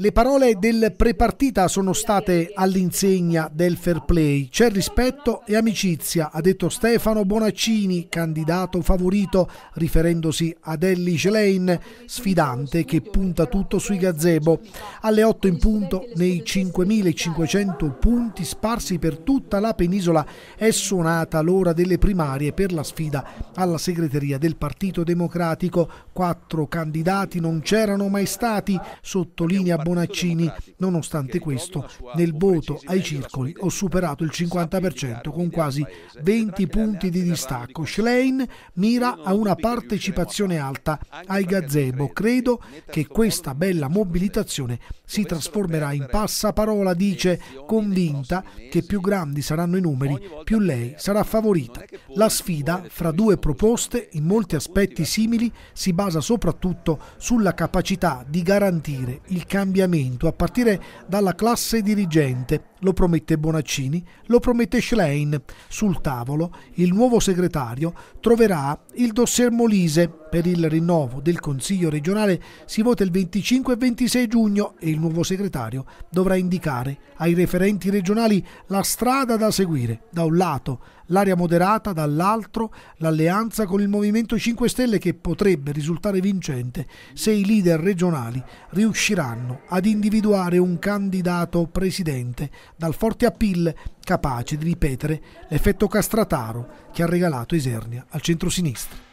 Le parole del prepartita sono state all'insegna del fair play. C'è rispetto e amicizia, ha detto Stefano Bonaccini, candidato favorito, riferendosi ad Ellie Schlein, sfidante che punta tutto sui gazebo. Alle 8 in punto, nei 5.500 punti sparsi per tutta la penisola, è suonata l'ora delle primarie per la sfida alla segreteria del Partito Democratico. Quattro candidati non c'erano mai stati, sottolinea Bonaccini. Nonostante questo, nel voto ai circoli ho superato il 50% con quasi 20 punti di distacco. Schlein mira a una partecipazione alta ai gazebo. Credo che questa bella mobilitazione si trasformerà in passaparola, dice, convinta che più grandi saranno i numeri, più lei sarà favorita. La sfida fra due proposte, in molti aspetti simili, si basa soprattutto sulla capacità di garantire garantire il cambiamento a partire dalla classe dirigente lo promette Bonaccini, lo promette Schlein. Sul tavolo il nuovo segretario troverà il dossier Molise. Per il rinnovo del Consiglio regionale si vota il 25 e 26 giugno e il nuovo segretario dovrà indicare ai referenti regionali la strada da seguire. Da un lato l'area moderata, dall'altro l'alleanza con il Movimento 5 Stelle che potrebbe risultare vincente se i leader regionali riusciranno ad individuare un candidato presidente dal forte appeal capace di ripetere l'effetto castrataro che ha regalato Esernia al centro-sinistra.